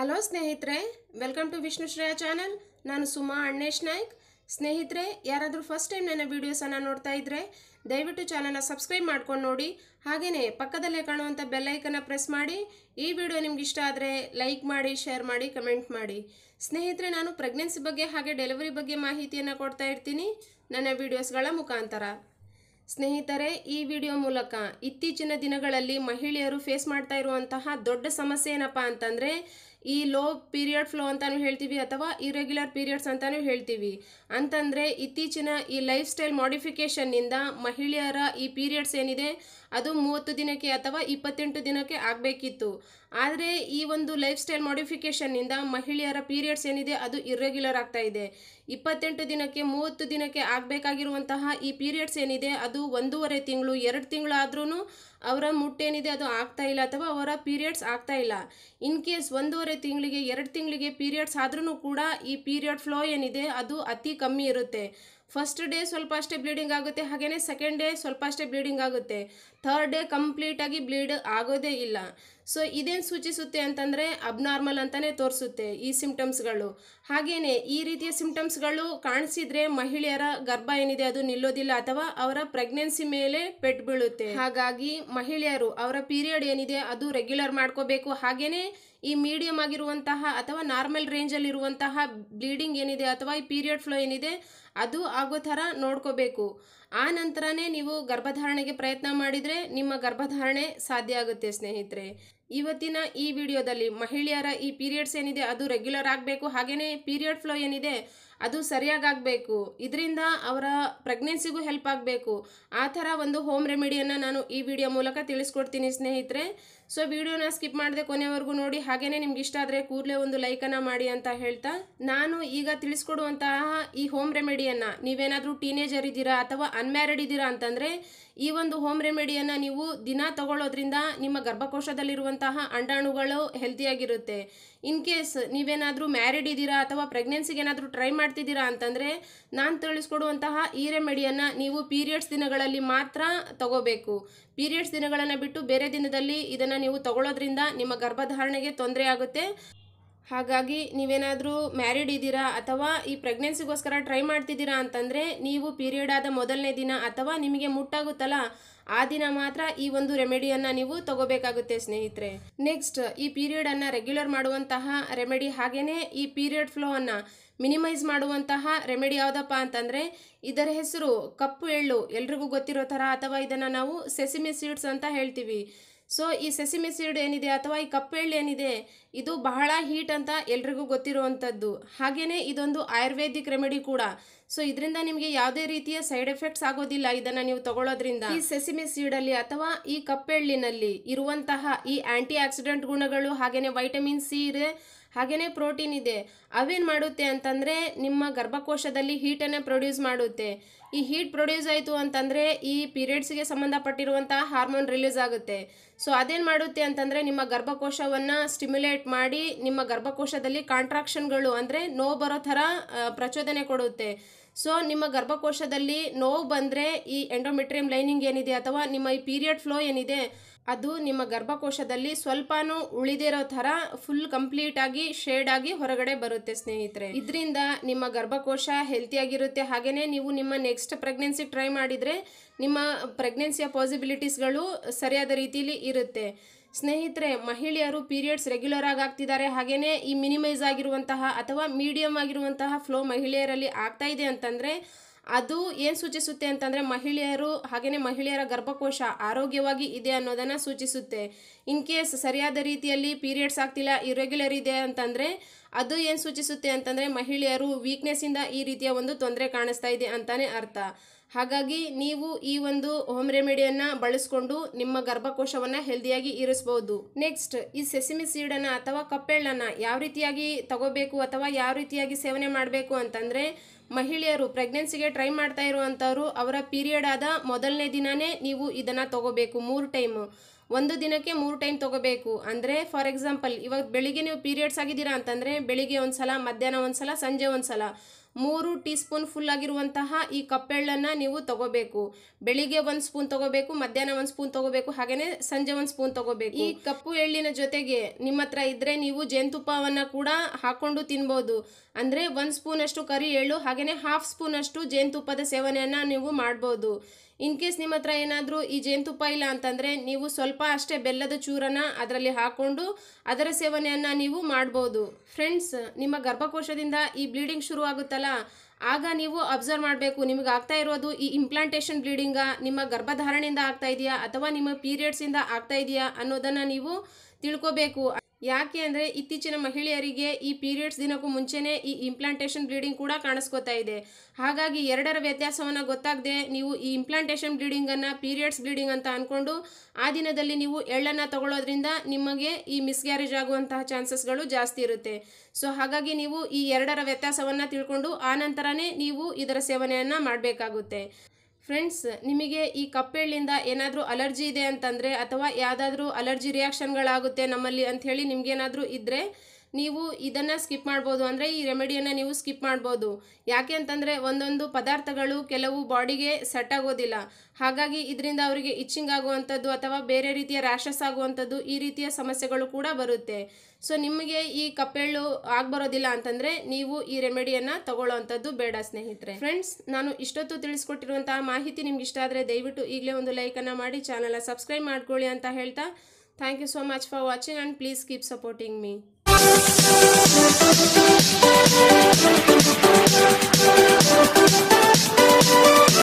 hello ಸ್ನೇಹಿತರೆ welcome to Vishnu Shreya channel ನಾನು ಸುಮಾ ಅಣ್ಣೇಶ್ ನಾಯ್ಕ್ ಸ್ನೇಹಿತರೆ ಯಾರಾದರೂ ಫಸ್ಟ್ ಟೈಮ್ ನನ್ನ ವಿಡಿಯೋಸನ್ನು ನೋಡ್ತಾ ಇದ್ದರೆ ದಯವಿಟ್ಟು ಚಾನಲ್ನ ಸಬ್ಸ್ಕ್ರೈಬ್ ಮಾಡ್ಕೊಂಡು ನೋಡಿ ಹಾಗೆಯೇ ಪಕ್ಕದಲ್ಲೇ ಕಾಣುವಂಥ ಬೆಲ್ಲೈಕನ್ನು ಪ್ರೆಸ್ ಮಾಡಿ ಈ ವಿಡಿಯೋ ನಿಮ್ಗೆ ಇಷ್ಟ ಆದರೆ ಲೈಕ್ ಮಾಡಿ ಶೇರ್ ಮಾಡಿ ಕಮೆಂಟ್ ಮಾಡಿ ಸ್ನೇಹಿತರೆ ನಾನು ಪ್ರೆಗ್ನೆನ್ಸಿ ಬಗ್ಗೆ ಹಾಗೆ ಡೆಲಿವರಿ ಬಗ್ಗೆ ಮಾಹಿತಿಯನ್ನು ಕೊಡ್ತಾ ಇರ್ತೀನಿ ನನ್ನ ವಿಡಿಯೋಸ್ಗಳ ಮುಖಾಂತರ ಸ್ನೇಹಿತರೆ ಈ ವಿಡಿಯೋ ಮೂಲಕ ಇತ್ತೀಚಿನ ದಿನಗಳಲ್ಲಿ ಮಹಿಳೆಯರು ಫೇಸ್ ಮಾಡ್ತಾ ಇರುವಂತಹ ದೊಡ್ಡ ಸಮಸ್ಯೆ ಏನಪ್ಪ ಅಂತಂದರೆ ಈ ಲೋ ಪೀರಿಯಡ್ ಫ್ಲೋ ಅಂತಲೂ ಹೇಳ್ತೀವಿ ಅಥವಾ ಇರೆಗ್ಯುಲರ್ ಪೀರಿಯಡ್ಸ್ ಅಂತಲೂ ಹೇಳ್ತೀವಿ ಅಂತಂದರೆ ಇತ್ತೀಚಿನ ಈ ಲೈಫ್ ಸ್ಟೈಲ್ ಮಾಡಿಫಿಕೇಷನ್ನಿಂದ ಮಹಿಳೆಯರ ಈ ಪೀರಿಯಡ್ಸ್ ಏನಿದೆ ಅದು ಮೂವತ್ತು ದಿನಕ್ಕೆ ಅಥವಾ ಇಪ್ಪತ್ತೆಂಟು ದಿನಕ್ಕೆ ಆಗಬೇಕಿತ್ತು ಆದರೆ ಈ ಒಂದು ಲೈಫ್ ಸ್ಟೈಲ್ ಮಾಡಿಫಿಕೇಷನ್ನಿಂದ ಮಹಿಳೆಯರ ಪೀರಿಯಡ್ಸ್ ಏನಿದೆ ಅದು ಇರೆಗ್ಯುಲರ್ ಆಗ್ತಾ ಇದೆ ಇಪ್ಪತ್ತೆಂಟು ದಿನಕ್ಕೆ ಮೂವತ್ತು ದಿನಕ್ಕೆ ಆಗಬೇಕಾಗಿರುವಂತಹ ಈ ಪೀರಿಯಡ್ಸ್ ಏನಿದೆ ಅದು ಒಂದೂವರೆ ತಿಂಗಳು ಎರಡು ತಿಂಗಳು ಆದ್ರೂ ಅವರ ಮುಟ್ಟೇನಿದೆ ಅದು ಆಗ್ತಾ ಇಲ್ಲ ಅಥವಾ ಅವರ ಪೀರಿಯಡ್ಸ್ ಆಗ್ತಾ ಇಲ್ಲ ಇನ್ ಕೇಸ್ ಒಂದೂವರೆ ಒಂದೂವರೆ ತಿಂಗಳಿಗೆ ಎರಡು ತಿಂಗಳಿಗೆ ಪೀರಿಯಡ್ಸ್ ಆದ್ರೂ ಕೂಡ ಈ ಪೀರಿಯಡ್ ಫ್ಲೋ ಏನಿದೆ ಅದು ಅತಿ ಕಮ್ಮಿ ಇರುತ್ತೆ ಫಸ್ಟ್ ಡೇ ಸ್ವಲ್ಪ ಅಷ್ಟೇ ಬ್ಲೀಡಿಂಗ್ ಆಗುತ್ತೆ ಹಾಗೆಯೇ ಸೆಕೆಂಡ್ ಡೇ ಸ್ವಲ್ಪ ಅಷ್ಟೇ ಬ್ಲೀಡಿಂಗ್ ಆಗುತ್ತೆ ಥರ್ಡ್ ಡೇ ಕಂಪ್ಲೀಟಾಗಿ ಬ್ಲೀಡ್ ಆಗೋದೇ ಇಲ್ಲ ಸೊ ಇದೇನು ಸೂಚಿಸುತ್ತೆ ಅಂತಂದರೆ ಅಬ್ನಾರ್ಮಲ್ ಅಂತಲೇ ತೋರಿಸುತ್ತೆ ಈ ಸಿಮ್ಟಮ್ಸ್ಗಳು ಹಾಗೆಯೇ ಈ ರೀತಿಯ ಸಿಂಪ್ಟಮ್ಸ್ಗಳು ಕಾಣಿಸಿದ್ರೆ ಮಹಿಳೆಯರ ಗರ್ಭ ಏನಿದೆ ಅದು ನಿಲ್ಲೋದಿಲ್ಲ ಅಥವಾ ಅವರ ಪ್ರೆಗ್ನೆನ್ಸಿ ಮೇಲೆ ಪೆಟ್ಟು ಬೀಳುತ್ತೆ ಹಾಗಾಗಿ ಮಹಿಳೆಯರು ಅವರ ಪೀರಿಯಡ್ ಏನಿದೆ ಅದು ರೆಗ್ಯುಲರ್ ಮಾಡ್ಕೋಬೇಕು ಹಾಗೆಯೇ ಈ ಮೀಡಿಯಂ ಆಗಿರುವಂತಹ ಅಥವಾ ನಾರ್ಮಲ್ ರೇಂಜಲ್ಲಿರುವಂತಹ ಬ್ಲೀಡಿಂಗ್ ಏನಿದೆ ಅಥವಾ ಈ ಪೀರಿಯಡ್ ಫ್ಲೋ ಏನಿದೆ ಅದು ಆಗೋ ಥರ ನೋಡ್ಕೋಬೇಕು ಆ ನಂತರನೇ ನೀವು ಗರ್ಭಧಾರಣೆಗೆ ಪ್ರಯತ್ನ ಮಾಡಿದರೆ ನಿಮ್ಮ ಗರ್ಭಧಾರಣೆ ಸಾಧ್ಯ ಆಗುತ್ತೆ ಸ್ನೇಹಿತರೆ ಇವತ್ತಿನ ಈ ವಿಡಿಯೋದಲ್ಲಿ ಮಹಿಳೆಯರ ಈ ಪೀರಿಯಡ್ಸ್ ಏನಿದೆ ಅದು ರೆಗ್ಯುಲರ್ ಆಗಬೇಕು ಹಾಗೆಯೇ ಪೀರಿಯಡ್ ಫ್ಲೋ ಏನಿದೆ ಅದು ಆಗಬೇಕು ಇದರಿಂದ ಅವರ ಪ್ರೆಗ್ನೆನ್ಸಿಗೂ ಹೆಲ್ಪ್ ಆಗಬೇಕು ಆ ಥರ ಒಂದು ಹೋಮ್ ರೆಮಿಡಿಯನ್ನು ನಾನು ಈ ವಿಡಿಯೋ ಮೂಲಕ ತಿಳಿಸ್ಕೊಡ್ತೀನಿ ಸ್ನೇಹಿತರೆ ಸೊ ವಿಡಿಯೋನ ಸ್ಕಿಪ್ ಮಾಡದೆ ಕೊನೆವರೆಗೂ ನೋಡಿ ಹಾಗೇ ನಿಮ್ಗೆ ಇಷ್ಟ ಆದರೆ ಕೂಡಲೇ ಒಂದು ಲೈಕನ್ನು ಮಾಡಿ ಅಂತ ಹೇಳ್ತಾ ನಾನು ಈಗ ತಿಳಿಸ್ಕೊಡುವಂತಹ ಈ ಹೋಮ್ ರೆಮಿಡಿಯನ್ನು ನೀವೇನಾದರೂ ಟೀನೇಜರ್ ಇದ್ದೀರಾ ಅಥವಾ ಅನ್ಮ್ಯಾರಿಡ್ ಇದ್ದೀರಾ ಅಂತಂದರೆ ಈ ಒಂದು ಹೋಮ್ ರೆಮಿಡಿಯನ್ನು ನೀವು ದಿನ ತಗೊಳ್ಳೋದ್ರಿಂದ ನಿಮ್ಮ ಗರ್ಭಕೋಶದಲ್ಲಿರುವಂತಹ ಅಂಡಾಣುಗಳು ಹೆಲ್ತಿಯಾಗಿರುತ್ತೆ ಇನ್ ಕೇಸ್ ನೀವೇನಾದರೂ ಮ್ಯಾರಿಡ್ ಇದ್ದೀರಾ ಅಥವಾ ಪ್ರೆಗ್ನೆನ್ಸಿಗೆ ಏನಾದರೂ ಟ್ರೈ ಮಾಡಿ ಮಾಡ್ತಿದ್ದೀರಾ ಅಂತಂದರೆ ನಾನು ತಿಳಿಸ್ಕೊಡುವಂತಹ ಈ ರೆಮಿಡಿಯನ್ನು ನೀವು ಪೀರಿಯಡ್ಸ್ ದಿನಗಳಲ್ಲಿ ಮಾತ್ರ ತಗೋಬೇಕು ಪೀರಿಯಡ್ಸ್ ದಿನಗಳನ್ನು ಬಿಟ್ಟು ಬೇರೆ ದಿನದಲ್ಲಿ ಇದನ್ನು ನೀವು ತಗೊಳ್ಳೋದ್ರಿಂದ ನಿಮ್ಮ ಗರ್ಭಧಾರಣೆಗೆ ತೊಂದರೆ ಆಗುತ್ತೆ ಹಾಗಾಗಿ ನೀವೇನಾದರೂ ಮ್ಯಾರಿಡ್ ಇದ್ದೀರಾ ಅಥವಾ ಈ ಪ್ರೆಗ್ನೆನ್ಸಿಗೋಸ್ಕರ ಟ್ರೈ ಮಾಡ್ತಿದ್ದೀರಾ ಅಂತಂದರೆ ನೀವು ಪೀರಿಯಡ್ ಆದ ಮೊದಲನೇ ದಿನ ಅಥವಾ ನಿಮಗೆ ಮುಟ್ಟಾಗುತ್ತಲ್ಲ ಆ ದಿನ ಮಾತ್ರ ಈ ಒಂದು ರೆಮಿಡಿಯನ್ನು ನೀವು ತಗೋಬೇಕಾಗುತ್ತೆ ಸ್ನೇಹಿತರೆ ನೆಕ್ಸ್ಟ್ ಈ ಪೀರಿಯಡನ್ನು ರೆಗ್ಯುಲರ್ ಮಾಡುವಂತಹ ರೆಮಿಡಿ ಹಾಗೆಯೇ ಈ ಪೀರಿಯಡ್ ಫ್ಲೋ ಅನ್ನು ಮಿನಿಮೈಸ್ ಮಾಡುವಂತಹ ರೆಮಿಡಿ ಯಾವುದಪ್ಪ ಅಂತಂದ್ರೆ ಇದರ ಹೆಸರು ಕಪ್ಪು ಎಳ್ಳು ಎಲ್ರಿಗೂ ಗೊತ್ತಿರೋ ಥರ ಅಥವಾ ಇದನ್ನ ನಾವು ಸೆಸಿಮಿ ಸೀಡ್ಸ್ ಅಂತ ಹೇಳ್ತೀವಿ ಸೊ ಈ ಸೆಸಿಮಿ ಸೀಡ್ ಏನಿದೆ ಅಥವಾ ಈ ಕಪ್ಪು ಎಳ್ಳು ಏನಿದೆ ಇದು ಬಹಳ ಹೀಟ್ ಅಂತ ಎಲ್ರಿಗೂ ಗೊತ್ತಿರುವಂತದ್ದು ಹಾಗೇನೆ ಇದೊಂದು ಆಯುರ್ವೇದಿಕ್ ರೆಮಿಡಿ ಕೂಡ ಸೊ ಇದರಿಂದ ನಿಮಗೆ ಯಾವುದೇ ರೀತಿಯ ಸೈಡ್ ಎಫೆಕ್ಟ್ಸ್ ಆಗೋದಿಲ್ಲ ಇದನ್ನ ನೀವು ತಗೊಳ್ಳೋದ್ರಿಂದ ಈ ಸೆಸಿಮಿ ಸೀಡಲ್ಲಿ ಅಥವಾ ಈ ಕಪ್ಪೆಳ್ಳಿನಲ್ಲಿ ಇರುವಂತಹ ಈ ಆಂಟಿ ಆಕ್ಸಿಡೆಂಟ್ ಗುಣಗಳು ಹಾಗೆಯೇ ವೈಟಮಿನ್ ಸಿ ಇದೆ ಹಾಗೆಯೇ ಪ್ರೋಟೀನ್ ಇದೆ ಅವೇನು ಮಾಡುತ್ತೆ ಅಂತಂದರೆ ನಿಮ್ಮ ಗರ್ಭಕೋಶದಲ್ಲಿ ಹೀಟನ್ನು ಪ್ರೊಡ್ಯೂಸ್ ಮಾಡುತ್ತೆ ಈ ಹೀಟ್ ಪ್ರೊಡ್ಯೂಸ್ ಆಯಿತು ಅಂತಂದರೆ ಈ ಪೀರಿಯಡ್ಸ್ಗೆ ಸಂಬಂಧಪಟ್ಟಿರುವಂಥ ಹಾರ್ಮೋನ್ ರಿಲೀಸ್ ಆಗುತ್ತೆ ಸೊ ಅದೇನು ಮಾಡುತ್ತೆ ಅಂತಂದರೆ ನಿಮ್ಮ ಗರ್ಭಕೋಶವನ್ನು ಸ್ಟಿಮ್ಯುಲೇಟ್ ಮಾಡಿ ನಿಮ್ಮ ಗರ್ಭಕೋಶದಲ್ಲಿ ಕಾಂಟ್ರಾಕ್ಷನ್ಗಳು ಅಂದರೆ ನೋವು ಬರೋ ಥರ ಪ್ರಚೋದನೆ ಕೊಡುತ್ತೆ ಸೊ ನಿಮ್ಮ ಗರ್ಭಕೋಶದಲ್ಲಿ ನೋವು ಬಂದರೆ ಈ ಎಂಡೋಮೆಟ್ರಿಯಂ ಲೈನಿಂಗ್ ಏನಿದೆ ಅಥವಾ ನಿಮ್ಮ ಈ ಪೀರಿಯಡ್ ಫ್ಲೋ ಏನಿದೆ ಅದು ನಿಮ್ಮ ಗರ್ಭಕೋಶದಲ್ಲಿ ಸ್ವಲ್ಪನೂ ಉಳಿದಿರೋ ಥರ ಫುಲ್ ಕಂಪ್ಲೀಟ್ ಆಗಿ ಶೇಡ್ ಆಗಿ ಹೊರಗಡೆ ಬರುತ್ತೆ ಸ್ನೇಹಿತರೆ ಇದರಿಂದ ನಿಮ್ಮ ಗರ್ಭಕೋಶ ಹೆಲ್ತಿಯಾಗಿರುತ್ತೆ ಹಾಗೆಯೇ ನೀವು ನಿಮ್ಮ ನೆಕ್ಸ್ಟ್ ಪ್ರೆಗ್ನೆನ್ಸಿ ಟ್ರೈ ಮಾಡಿದರೆ ನಿಮ್ಮ ಪ್ರೆಗ್ನೆನ್ಸಿಯ ಪಾಸಿಬಿಲಿಟೀಸ್ಗಳು ಸರಿಯಾದ ರೀತಿಯಲ್ಲಿ ಇರುತ್ತೆ ಸ್ನೇಹಿತರೆ ಮಹಿಳೆಯರು ಪೀರಿಯಡ್ಸ್ ರೆಗ್ಯುಲರ್ ಆಗಿ ಆಗ್ತಿದ್ದಾರೆ ಹಾಗೆಯೇ ಈ ಮಿನಿಮೈಸ್ ಆಗಿರುವಂತಹ ಅಥವಾ ಮೀಡಿಯಮ್ ಆಗಿರುವಂತಹ ಫ್ಲೋ ಮಹಿಳೆಯರಲ್ಲಿ ಆಗ್ತಾ ಇದೆ ಅಂತಂದರೆ ಅದು ಏನು ಸೂಚಿಸುತ್ತೆ ಅಂತಂದರೆ ಮಹಿಳೆಯರು ಹಾಗೆಯೇ ಮಹಿಳೆಯರ ಗರ್ಭಕೋಶ ಆರೋಗ್ಯವಾಗಿ ಇದೆ ಅನ್ನೋದನ್ನು ಸೂಚಿಸುತ್ತೆ ಇನ್ ಕೇಸ್ ಸರಿಯಾದ ರೀತಿಯಲ್ಲಿ ಪೀರಿಯಡ್ಸ್ ಆಗ್ತಿಲ್ಲ ಇರೆಗ್ಯುಲರ್ ಇದೆ ಅಂತಂದರೆ ಅದು ಏನು ಸೂಚಿಸುತ್ತೆ ಅಂತಂದರೆ ಮಹಿಳೆಯರು ವೀಕ್ನೆಸ್ಸಿಂದ ಈ ರೀತಿಯ ಒಂದು ತೊಂದರೆ ಕಾಣಿಸ್ತಾ ಇದೆ ಅಂತಲೇ ಅರ್ಥ ಹಾಗಾಗಿ ನೀವು ಈ ಒಂದು ಹೋಮ್ ರೆಮಿಡಿಯನ್ನು ಬಳಸಿಕೊಂಡು ನಿಮ್ಮ ಗರ್ಭಕೋಶವನ್ನು ಹೆಲ್ದಿಯಾಗಿ ಇರಿಸಬಹುದು ನೆಕ್ಸ್ಟ್ ಈ ಸೆಸಿಮಿ ಸೀಡನ್ನು ಅಥವಾ ಕಪ್ಪೆಳ್ಳನ್ನು ಯಾವ ರೀತಿಯಾಗಿ ತಗೋಬೇಕು ಅಥವಾ ಯಾವ ರೀತಿಯಾಗಿ ಸೇವನೆ ಮಾಡಬೇಕು ಅಂತಂದರೆ ಮಹಿಳೆಯರು ಪ್ರೆಗ್ನೆನ್ಸಿಗೆ ಟ್ರೈ ಮಾಡ್ತಾ ಇರುವಂಥವ್ರು ಅವರ ಪೀರಿಯಡ್ ಆದ ಮೊದಲನೇ ದಿನವೇ ನೀವು ಇದನ್ನು ತಗೋಬೇಕು ಮೂರು ಟೈಮು ಒಂದು ದಿನಕ್ಕೆ ಮೂರು ಟೈಮ್ ತೊಗೋಬೇಕು ಅಂದರೆ ಫಾರ್ ಎಕ್ಸಾಂಪಲ್ ಇವಾಗ ಬೆಳಿಗ್ಗೆ ನೀವು ಪೀರಿಯಡ್ಸ್ ಆಗಿದ್ದೀರಾ ಅಂತಂದರೆ ಬೆಳಿಗ್ಗೆ ಒಂದು ಸಲ ಮಧ್ಯಾಹ್ನ ಒಂದು ಸಲ ಸಂಜೆ ಒಂದು ಸಲ ಮೂರು ಟೀ ಸ್ಪೂನ್ ಫುಲ್ ಆಗಿರುವಂತಹ ಈ ಕಪ್ಪೆಳ್ಳನ್ನು ನೀವು ತಗೋಬೇಕು ಬೆಳಿಗ್ಗೆ ಒಂದು ಸ್ಪೂನ್ ತಗೋಬೇಕು ಮಧ್ಯಾಹ್ನ ಒಂದು ಸ್ಪೂನ್ ತಗೋಬೇಕು ಹಾಗೆಯೇ ಸಂಜೆ ಒಂದು ಸ್ಪೂನ್ ತಗೋಬೇಕು ಈ ಕಪ್ಪು ಎಳ್ಳಿನ ಜೊತೆಗೆ ನಿಮ್ಮ ಹತ್ರ ಇದ್ರೆ ನೀವು ಜೇನುತುಪ್ಪವನ್ನು ಕೂಡ ಹಾಕೊಂಡು ತಿನ್ಬೋದು ಅಂದರೆ ಒಂದು ಸ್ಪೂನಷ್ಟು ಕರಿ ಎಳ್ಳು ಹಾಗೆಯೇ ಹಾಫ್ ಸ್ಪೂನಷ್ಟು ಜೇನುತುಪ್ಪದ ಸೇವನೆಯನ್ನು ನೀವು ಮಾಡ್ಬೋದು ಇನ್ ಕೇಸ್ ನಿಮ್ಮ ಹತ್ರ ಏನಾದರೂ ಈ ಜೇನುತುಪ್ಪ ಇಲ್ಲ ಅಂತಂದರೆ ನೀವು ಸ್ವಲ್ಪ ಅಷ್ಟೇ ಬೆಲ್ಲದ ಚೂರನ್ನು ಅದರಲ್ಲಿ ಹಾಕ್ಕೊಂಡು ಅದರ ಸೇವನೆಯನ್ನು ನೀವು ಮಾಡ್ಬೋದು ಫ್ರೆಂಡ್ಸ್ ನಿಮ್ಮ ಗರ್ಭಕೋಶದಿಂದ ಈ ಬ್ಲೀಡಿಂಗ್ ಶುರು ಆಗುತ್ತಲ್ಲ ಆಗ ನೀವು ಅಬ್ಸರ್ವ್ ಮಾಡಬೇಕು ನಿಮಗೆ ಆಗ್ತಾ ಇರೋದು ಈ ಇಂಪ್ಲಾಂಟೇಷನ್ ಬ್ಲೀಡಿಂಗ ನಿಮ್ಮ ಗರ್ಭಧಾರಣೆಯಿಂದ ಆಗ್ತಾ ಇದೆಯಾ ಅಥವಾ ನಿಮ್ಮ ಪೀರಿಯಡ್ಸಿಂದ ಆಗ್ತಾ ಇದೆಯಾ ಅನ್ನೋದನ್ನು ನೀವು ತಿಳ್ಕೋಬೇಕು ಯಾಕೆ ಅಂದರೆ ಇತ್ತೀಚಿನ ಮಹಿಳೆಯರಿಗೆ ಈ ಪೀರಿಯಡ್ಸ್ ದಿನಕ್ಕೂ ಮುಂಚೆನೇ ಈ ಇಂಪ್ಲಾಂಟೇಷನ್ ಬ್ಲೀಡಿಂಗ್ ಕೂಡ ಕಾಣಿಸ್ಕೋತಾ ಇದೆ ಹಾಗಾಗಿ ಎರಡರ ವ್ಯತ್ಯಾಸವನ್ನು ಗೊತ್ತಾಗದೆ ನೀವು ಈ ಇಂಪ್ಲಾಂಟೇಷನ್ ಬ್ಲೀಡಿಂಗನ್ನು ಪೀರಿಯಡ್ಸ್ ಬ್ಲೀಡಿಂಗ್ ಅಂತ ಅಂದ್ಕೊಂಡು ಆ ದಿನದಲ್ಲಿ ನೀವು ಎಳ್ಳನ್ನು ತಗೊಳ್ಳೋದ್ರಿಂದ ನಿಮಗೆ ಈ ಮಿಸ್ಗ್ಯಾರೇಜ್ ಆಗುವಂತಹ ಚಾನ್ಸಸ್ಗಳು ಜಾಸ್ತಿ ಇರುತ್ತೆ ಸೊ ಹಾಗಾಗಿ ನೀವು ಈ ಎರಡರ ವ್ಯತ್ಯಾಸವನ್ನು ತಿಳ್ಕೊಂಡು ಆ ನೀವು ಇದರ ಸೇವನೆಯನ್ನು ಮಾಡಬೇಕಾಗುತ್ತೆ ಫ್ರೆಂಡ್ಸ್ ನಿಮಗೆ ಈ ಕಪ್ಪೆಳ್ಳಿಂದ ಏನಾದರೂ ಅಲರ್ಜಿ ಇದೆ ಅಂತಂದರೆ ಅಥವಾ ಯಾವುದಾದ್ರೂ ಅಲರ್ಜಿ ರಿಯಾಕ್ಷನ್ಗಳಾಗುತ್ತೆ ನಮ್ಮಲ್ಲಿ ಅಂಥೇಳಿ ನಿಮಗೇನಾದರೂ ಇದ್ದರೆ ನೀವು ಇದನ್ನು ಸ್ಕಿಪ್ ಮಾಡ್ಬೋದು ಅಂದರೆ ಈ ರೆಮಿಡಿಯನ್ನು ನೀವು ಸ್ಕಿಪ್ ಮಾಡ್ಬೋದು ಯಾಕೆ ಅಂತಂದರೆ ಒಂದೊಂದು ಪದಾರ್ಥಗಳು ಕೆಲವು ಬಾಡಿಗೆ ಸೆಟ್ ಆಗೋದಿಲ್ಲ ಹಾಗಾಗಿ ಇದರಿಂದ ಅವರಿಗೆ ಇಚ್ಚಿಂಗ್ ಆಗುವಂಥದ್ದು ಅಥವಾ ಬೇರೆ ರೀತಿಯ ರ್ಯಾಷಸ್ ಆಗುವಂಥದ್ದು ಈ ರೀತಿಯ ಸಮಸ್ಯೆಗಳು ಕೂಡ ಬರುತ್ತೆ ಸೊ ನಿಮಗೆ ಈ ಕಪ್ಪೆಳ್ಳು ಆಗ್ಬರೋದಿಲ್ಲ ಅಂತಂದರೆ ನೀವು ಈ ರೆಮಿಡಿಯನ್ನು ತಗೊಳ್ಳೋವಂಥದ್ದು ಬೇಡ ಸ್ನೇಹಿತರೆ ಫ್ರೆಂಡ್ಸ್ ನಾನು ಇಷ್ಟೊತ್ತು ತಿಳಿಸ್ಕೊಟ್ಟಿರುವಂತಹ ಮಾಹಿತಿ ನಿಮ್ಗೆ ಇಷ್ಟ ಆದರೆ ದಯವಿಟ್ಟು ಈಗಲೇ ಒಂದು ಲೈಕನ್ನು ಮಾಡಿ ಚಾನಲ್ನ ಸಬ್ಸ್ಕ್ರೈಬ್ ಮಾಡ್ಕೊಳ್ಳಿ ಅಂತ ಹೇಳ್ತಾ thank you so much for watching and please keep supporting me Música